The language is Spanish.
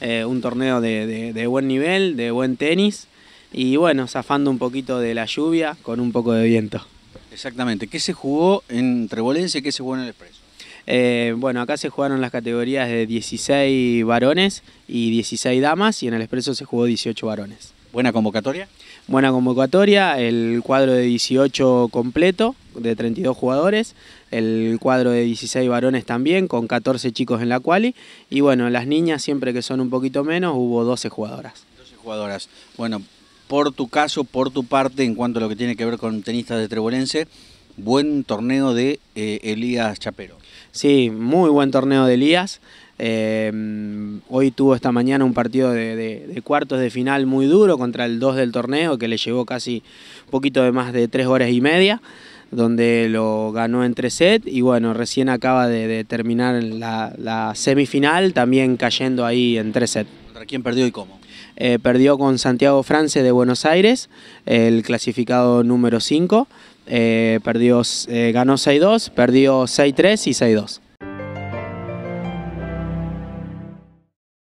Eh, un torneo de, buen nivel, de buen tenis y bueno, zafando un poquito de la lluvia con un poco de viento. Exactamente. ¿Qué se jugó en Trebolense y qué se jugó en el Expreso? Eh, bueno, acá se jugaron las categorías de 16 varones y 16 damas y en el Expreso se jugó 18 varones. ¿Buena convocatoria? Buena convocatoria, el cuadro de 18 completo de 32 jugadores, el cuadro de 16 varones también, con 14 chicos en la quali, y bueno, las niñas siempre que son un poquito menos, hubo 12 jugadoras. 12 jugadoras. Bueno, por tu caso, por tu parte, en cuanto a lo que tiene que ver con tenistas de Trebolense, buen torneo de eh, Elías Chapero. Sí, muy buen torneo de Elías. Em, hoy tuvo esta mañana un partido de, cuartos de final muy duro contra el 2 del torneo que le llevó casi un poquito de más de 3 horas y media donde lo ganó en 3 sets y bueno, recién acaba de, terminar la, semifinal también cayendo ahí en 3 sets. quién perdió y cómo? Eh, perdió con Santiago France de Buenos Aires, el clasificado número 5. Eh, perdió, eh, ganó 6-2, perdió 6-3 y 6-2.